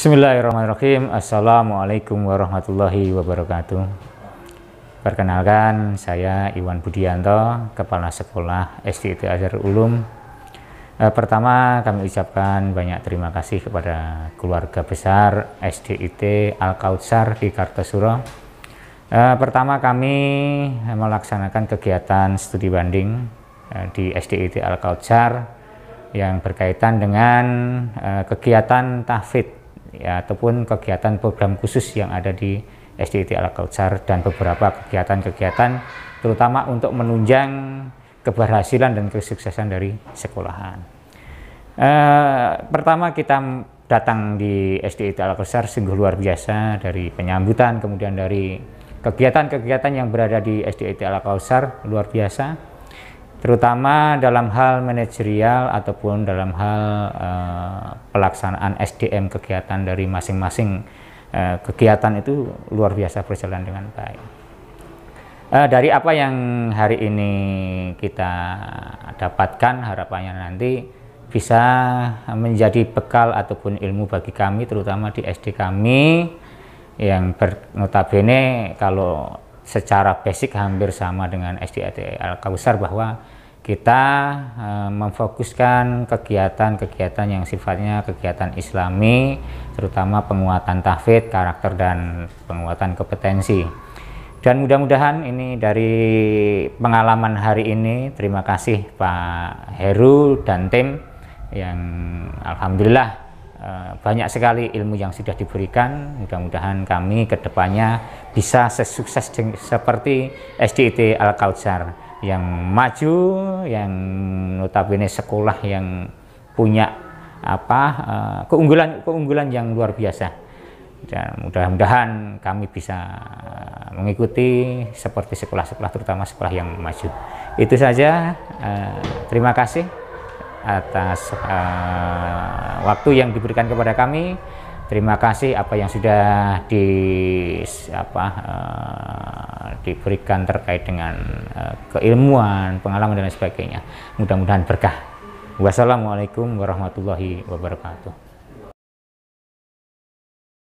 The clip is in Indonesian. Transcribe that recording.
Bismillahirrahmanirrahim. Assalamualaikum warahmatullahi wabarakatuh. Perkenalkan, saya Iwan Budianto, Kepala Sekolah SDIT Azhar Ulum. Eh, pertama, kami ucapkan banyak terima kasih kepada keluarga besar SDIT Al-Kautsar di Kartasura. Eh, pertama, kami melaksanakan kegiatan studi banding eh, di SDIT Al-Kautsar yang berkaitan dengan kegiatan tahfidz ya, ataupun kegiatan program khusus yang ada di SDIT Al dan beberapa kegiatan-kegiatan terutama untuk menunjang keberhasilan dan kesuksesan dari sekolahan. E, pertama kita datang di SDIT Al sungguh luar biasa dari penyambutan kemudian dari kegiatan-kegiatan yang berada di SDIT Al luar biasa terutama dalam hal manajerial ataupun dalam hal uh, pelaksanaan SDM kegiatan dari masing-masing uh, kegiatan itu luar biasa berjalan dengan baik. Uh, dari apa yang hari ini kita dapatkan harapannya nanti bisa menjadi bekal ataupun ilmu bagi kami terutama di SD kami yang bernotabene kalau secara basic hampir sama dengan SDAT Al Kausar bahwa kita e, memfokuskan kegiatan-kegiatan yang sifatnya kegiatan islami terutama penguatan tahfidz, karakter dan penguatan kompetensi. Dan mudah-mudahan ini dari pengalaman hari ini terima kasih Pak Heru dan tim yang alhamdulillah e, banyak sekali ilmu yang sudah diberikan. Mudah-mudahan kami ke depannya bisa sesukses seperti SDIT Al Kautsar yang maju, yang notabene sekolah yang punya apa keunggulan-keunggulan eh, yang luar biasa. Dan mudah-mudahan kami bisa eh, mengikuti seperti sekolah-sekolah terutama sekolah yang maju. Itu saja. Eh, terima kasih atas waktu yang diberikan kepada kami terima kasih apa yang sudah di apa uh, diberikan terkait dengan uh, keilmuan, pengalaman dan sebagainya. Mudah-mudahan berkah. Wassalamualaikum warahmatullahi wabarakatuh.